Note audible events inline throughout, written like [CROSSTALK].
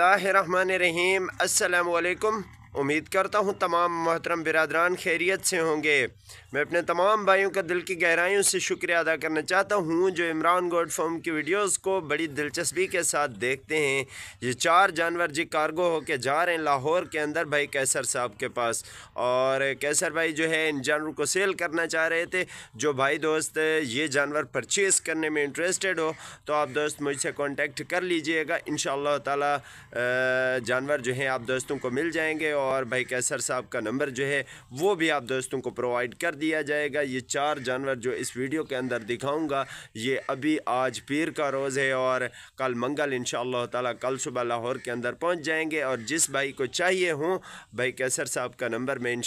रहीम अस्सलाम वालेकुम उम्मीद करता हूँ तमाम मोहतरम बिरदरान खैरियत से होंगे मैं अपने तमाम भाइयों का दिल की गहराइयों से शुक्रिया अदा करना चाहता हूँ जो इमरान गोड फॉर्म की वीडियोस को बड़ी दिलचस्पी के साथ देखते हैं ये चार जानवर जी कार्गो होके जा रहे हैं लाहौर के अंदर भाई कैसर साहब के पास और कैसर भाई जो है इन जानवरों को सेल करना चाह रहे थे जो भाई दोस्त ये जानवर परचेज़ करने में इंटरेस्टेड हो तो आप दोस्त मुझसे कॉन्टेक्ट कर लीजिएगा इन शानवर जानवर जो हैं आप दोस्तों को मिल जाएंगे और भाई कैसर साहब का नंबर जो है वो भी आप दोस्तों को प्रोवाइड कर दिया जाएगा ये चार जानवर जो इस वीडियो के अंदर दिखाऊंगा ये अभी आज पीर का रोज़ है और कल मंगल इन ताला कल सुबह लाहौर के अंदर पहुंच जाएंगे और जिस भाई को चाहिए हों भाई कैसर साहब का नंबर मैं इन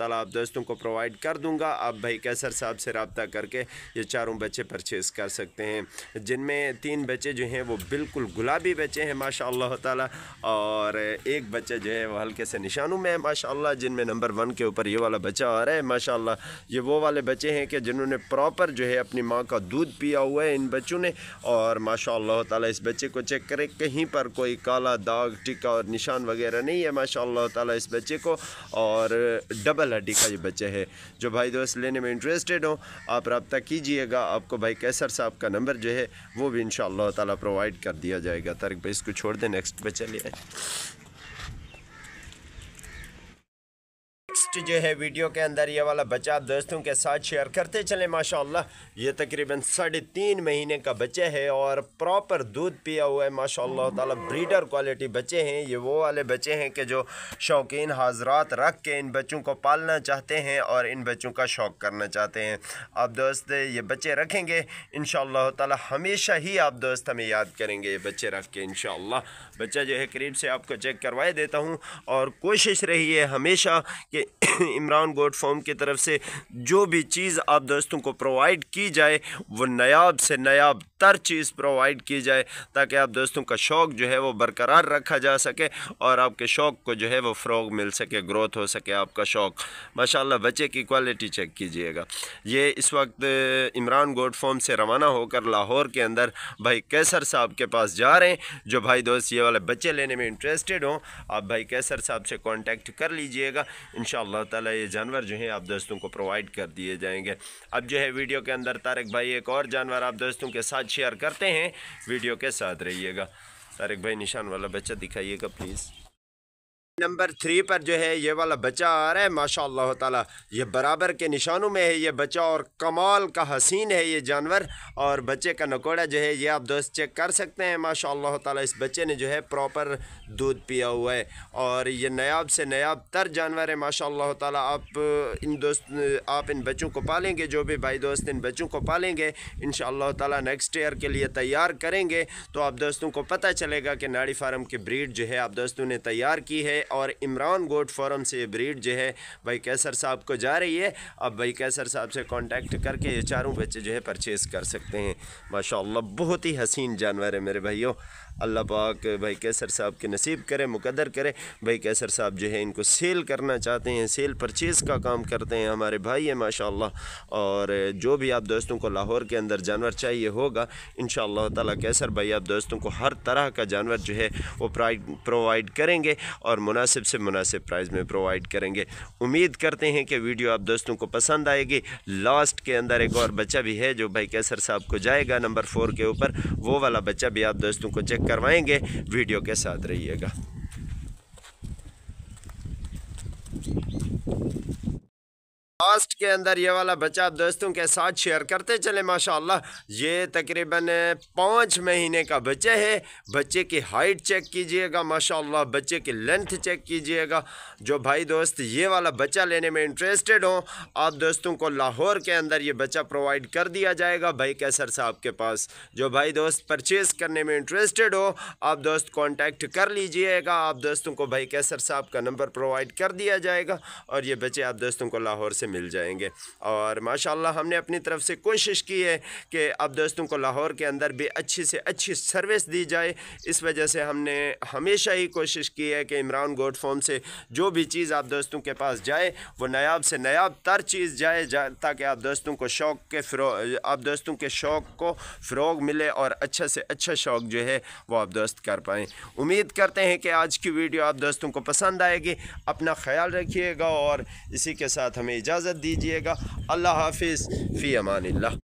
ताला आप दोस्तों को प्रोवाइड कर दूंगा आप भाई कैसर साहब से रबता करके ये चारों बच्चे परचेज़ कर सकते हैं जिनमें तीन बच्चे जो हैं वो बिल्कुल गुलाबी बच्चे हैं माशा ताला और एक बच्चा जो है वो हल्के से निशा शानू में माशाल्लाह जिनमें नंबर वन के ऊपर ये वाला बच्चा आ रहा है माशाल्लाह ये वो वाले बच्चे हैं कि जिन्होंने प्रॉपर जो है अपनी माँ का दूध पिया हुआ है इन बच्चों ने और माशाल्लाह ताला इस बच्चे को चेक करें कहीं पर कोई काला दाग टिका और निशान वगैरह नहीं है माशाल्लाह ताला इस बच्चे को और डबल हड्डी का ये बच्चा है जो भाई दोस्त लेने में इंटरेस्टेड हो आप रबता कीजिएगा आपको भाई कैसर साहब का नंबर जो है वो भी इन ताला प्रोवाइड कर दिया जाएगा तारिक भाई इसको छोड़ दें नेक्स्ट बच्चा ले लास्ट जो है वीडियो के अंदर ये वाला बच्चा आप दोस्तों के साथ शेयर करते चले माशाल्लाह ये तकरीबन साढ़े तीन महीने का बच्चे है और प्रॉपर दूध पिया हुआ है माशाल्लाह ताला ब्रीडर क्वालिटी बच्चे हैं ये वो वाले बच्चे हैं कि जो शौकीन हाजरात रख के इन बच्चों को पालना चाहते हैं और इन बच्चों का शौक करना चाहते हैं आप दोस्त ये बच्चे रखेंगे इन ताला हमेशा ही आप दोस्त हमें याद करेंगे ये बच्चे रख के इन बच्चा जो है करीब से आपको चेक करवाए देता हूँ और कोशिश रही है हमेशा कि [COUGHS] इमरान गोड फॉर्म की तरफ से जो भी चीज़ आप दोस्तों को प्रोवाइड की जाए वो नयाब से नयाब तर चीज़ प्रोवाइड की जाए ताकि आप दोस्तों का शौक़ जो है वो बरकरार रखा जा सके और आपके शौक़ को जो है वो फ़रोग मिल सके ग्रोथ हो सके आपका शौक़ माशाल्लाह बच्चे की क्वालिटी चेक कीजिएगा ये इस वक्त इमरान गोड फॉर्म से रवाना होकर लाहौर के अंदर भाई कैसर साहब के पास जा रहे हैं जो भाई दोस्त ये वाले बच्चे लेने में इंटरेस्टेड हों आप भाई कैसर साहब से कॉन्टेक्ट कर लीजिएगा इन अल्लाह ताला ये जानवर जो हैं आप दोस्तों को प्रोवाइड कर दिए जाएंगे अब जो है वीडियो के अंदर तारक भाई एक और जानवर आप दोस्तों के साथ शेयर करते हैं वीडियो के साथ रहिएगा तारक भाई निशान वाला बच्चा दिखाइएगा प्लीज़ नंबर थ्री पर जो है ये वाला बच्चा आ रहा है माशा ताला ये बराबर के निशानों में है ये बच्चा और कमाल का हसीन है ये जानवर और बच्चे का नकोड़ा जो है ये आप दोस्त चेक कर सकते हैं माशा ताला इस बच्चे ने जो है प्रॉपर दूध पिया हुआ है और ये नयाब से नयाब तर जानवर है माशा ताला आप इन दोस्त आप इन बच्चों को पालेंगे जो भी भाई दोस्त इन बच्चों को पालेंगे इन ताला नेक्स्ट ईयर के लिए तैयार करेंगे तो आप दोस्तों को पता चलेगा कि नाड़ी फार्म की ब्रीड जो है आप दोस्तों ने तैयार की है और इमरान गोट फॉरम से ये ब्रीड जो है भाई कैसर साहब को जा रही है अब भाई कैसर साहब से कॉन्टेक्ट करके ये चारों बच्चे जो है परचेज़ कर सकते हैं माशा बहुत ही हसीन जानवर है मेरे भाइयों अल्लाह पाक भाई कैसर साहब के नसीब करे मुकदर करे भाई कैसर साहब जो है इनको सेल करना चाहते हैं सेल परचेज़ का काम करते हैं हमारे भाई हैं माशा और जो भी आप दोस्तों को लाहौर के अंदर जानवर चाहिए होगा इन ताला कैसर भाई आप दोस्तों को हर तरह का जानवर जो है वो प्रोवाइड करेंगे और मुनासिब से मुनासिब प्राइज में प्रोवाइड करेंगे उम्मीद करते हैं कि वीडियो आप दोस्तों को पसंद आएगी लास्ट के अंदर एक और बच्चा भी है जो भाई कैसर साहब को जाएगा नंबर फोर के ऊपर वो वाला बच्चा भी आप दोस्तों को चेक करवाएंगे वीडियो के साथ रहिएगा लास्ट के अंदर ये वाला बच्चा आप दोस्तों के साथ शेयर करते चले माशाल्लाह ये तकरीबन पाँच महीने का बच्चा है बच्चे की हाइट चेक कीजिएगा माशाल्लाह बच्चे की लेंथ चेक कीजिएगा जो भाई दोस्त ये वाला बच्चा लेने में इंटरेस्टेड हो आप दोस्तों को लाहौर के अंदर ये बच्चा प्रोवाइड कर दिया जाएगा भाई कैसर साहब के पास जो भाई दोस्त परचेज़ करने में इंटरेस्टेड हो आप दोस्त कॉन्टैक्ट कर लीजिएगा आप दोस्तों को भाई कैसर साहब का नंबर प्रोवाइड कर दिया जाएगा और ये बच्चे आप दोस्तों को लाहौर से मिल जाएंगे और माशाल्लाह हमने अपनी तरफ से कोशिश की है कि अब दोस्तों को लाहौर के अंदर भी अच्छी से अच्छी सर्विस दी जाए इस वजह से हमने हमेशा ही कोशिश की है कि इमरान गोड फॉर्म से जो भी चीज़ आप दोस्तों के पास जाए वो नायाब से नायाब तर चीज़ जाए जा, ताकि आप दोस्तों को शौक़ के फ़रो आप दोस्तों के शौक़ को फ़रोग मिले और अच्छा से अच्छा शौक़ जो है वो आप दोस्त कर पाएँ उम्मीद करते हैं कि आज की वीडियो आप दोस्तों को पसंद आएगी अपना ख्याल रखिएगा और इसी के साथ हमें इजाज़त इजाज़त दीजिएगा अल्लाह हाफिज़ फ़ी अमान